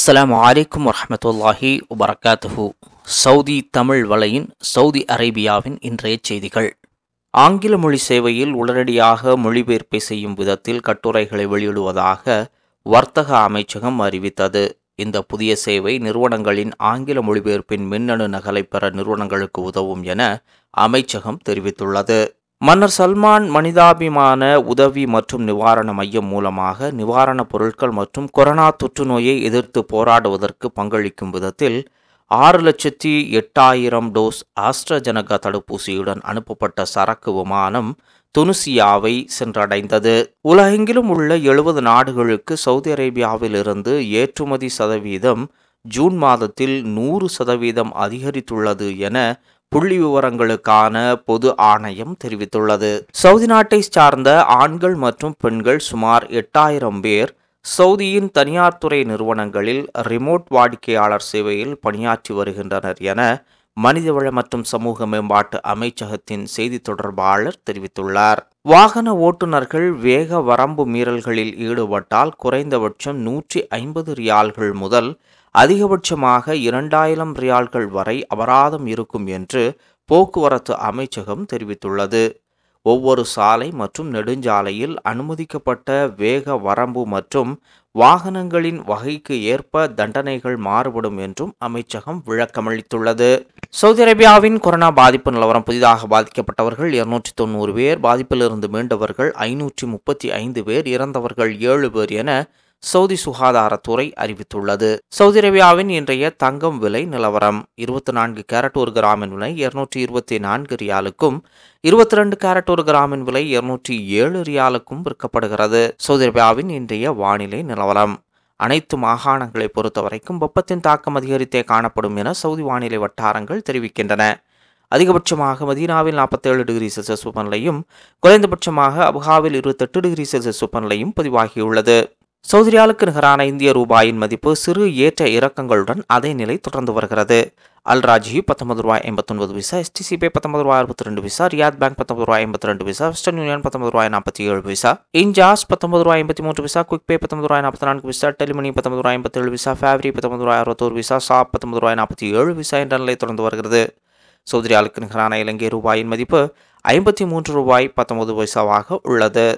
அஸ்லாம் வலைக்கும் வரமத்துல்லாஹி வபரகாத்துஹு சவுதி தமிழ் வலையின் சவுதி அரேபியாவின் இன்றைய செய்திகள் ஆங்கில மொழி சேவையில் உடனடியாக மொழிபெயர்ப்பை செய்யும் விதத்தில் கட்டுரைகளை வெளியிடுவதாக வர்த்தக அமைச்சகம் அறிவித்தது இந்த புதிய சேவை நிறுவனங்களின் ஆங்கில மொழிபெயர்ப்பின் மின்னணு நகலை பெற நிறுவனங்களுக்கு உதவும் என அமைச்சகம் தெரிவித்துள்ளது மன்னர் சல்மான் மனிதாபிமான உதவி மற்றும் நிவாரண மையம் மூலமாக நிவாரணப் பொருட்கள் மற்றும் கொரோனா தொற்று நோயை எதிர்த்து போராடுவதற்கு பங்களிக்கும் விதத்தில் ஆறு லட்சத்தி எட்டாயிரம் டோஸ் ஆஸ்ட்ரஜெனகா தடுப்பூசியுடன் அனுப்பப்பட்ட சரக்கு விமானம் துனிசியாவை சென்றடைந்தது உலகெங்கிலும் உள்ள எழுபது நாடுகளுக்கு சவுதி அரேபியாவிலிருந்து ஏற்றுமதி சதவீதம் ஜூன் மாதத்தில் நூறு சதவீதம் அதிகரித்துள்ளது என புள்ளி விவரங்களுக்கான பொது ஆணையம் தெரிவித்துள்ளது சவுதி நாட்டை சார்ந்த ஆண்கள் மற்றும் பெண்கள் சுமார் எட்டாயிரம் பேர் சவுதியின் தனியார் துறை நிறுவனங்களில் ரிமோட் வாடிக்கையாளர் சேவையில் பணியாற்றி வருகின்றனர் என மனிதவள மற்றும் சமூக மேம்பாட்டு அமைச்சகத்தின் செய்தி தொடர்பாளர் தெரிவித்துள்ளார் வாகன ஓட்டுநர்கள் வேக வரம்பு மீறல்களில் ஈடுபட்டால் குறைந்தபட்சம் நூற்றி ஐம்பது ரியால்கள் முதல் அதிகபட்சமாக இரண்டாயிரம் ரியால்கள் வரை அபராதம் இருக்கும் என்று போக்குவரத்து அமைச்சகம் தெரிவித்துள்ளது ஒவ்வொரு சாலை மற்றும் நெடுஞ்சாலையில் அனுமதிக்கப்பட்ட வேக வரம்பு மற்றும் வாகனங்களின் வகைக்கு ஏற்ப தண்டனைகள் மாறுபடும் என்றும் அமைச்சகம் விளக்கமளித்துள்ளது சவுதி அரேபியாவின் கொரோனா பாதிப்பு நிலவரம் புதிதாக பாதிக்கப்பட்டவர்கள் இருநூற்றி தொண்ணூறு பேர் பாதிப்பிலிருந்து மீண்டவர்கள் ஐநூற்றி முப்பத்தி ஐந்து பேர் இறந்தவர்கள் ஏழு பேர் என சவுதி சுகாதாரத்துறை அறிவித்துள்ளது சவுதி அரேபியாவின் இன்றைய தங்கம் விலை நிலவரம் இருபத்தி நான்கு கேரட் ஒரு கிராமின் விலை இருநூற்றி இருபத்தி நான்கு ரியாலுக்கும் இருபத்தி ரெண்டு கேரட் ஒரு கிராமின் விலை இருநூற்றி ஏழு ரியாலுக்கும் விற்கப்படுகிறது சவுதி அரேபியாவின் இன்றைய வானிலை நிலவரம் அனைத்து மாகாணங்களை பொறுத்தவரைக்கும் வெப்பத்தின் தாக்கம் அதிகரித்தே காணப்படும் என சவுதி வானிலை வட்டாரங்கள் தெரிவிக்கின்றன அதிகபட்சமாக மதீனாவில் நாற்பத்தேழு டிகிரி செல்சியஸ் வெப்பநிலையும் குறைந்தபட்சமாக அபுகாவில் இருபத்தெட்டு டிகிரி செல்சியஸ் வெப்பநிலையும் பதிவாகியுள்ளது சவுதி நிகரான இந்திய ரூபாயின் மதிப்பு சிறு ஏற்ற இறக்கங்களுடன் அதே நிலை தொடர்ந்து வருகிறது அல் ராஜி பத்தொன்பது ரூபாய் எண்பத்தொன்பது பைசா எஸ்டிசிபி பத்தொன்பது ரூபாய் அறுபத்தி ரெண்டு பைசா ரியாத் பேங்க் பத்தொன்பது ரூபாய் எண்பத்தி ரெண்டு பைசா வெஸ்டர்ன் யூனியன் பத்தொன்பது ரூபாய் நாற்பத்தி ஏழு பைசா இன்ஜாஸ் பத்தொன்பது ரூபாய் எண்பத்தி மூன்று விசா குவிக் பே பத்தொன்பது ரூபாய் நாற்பத்தி நான்கு விசா டெலிமணி பத்தொன்பது ரூபாய் எண்பத்தி ஏழு விசா ஃபேவரி பத்தொன்பது ரூபாய் அறுபத்தோரு விசா சாப் பத்தொன்பது ரூபாய் நாற்பத்தி ஏழு விசா என்ற நிலை தொடர்ந்து வருகிறது சவுதி நிகரான இலங்கை ரூபாயின் மதிப்பு ஐம்பத்தி மூன்று ரூபாய் பத்தொன்பது பைசாவாக உள்ளது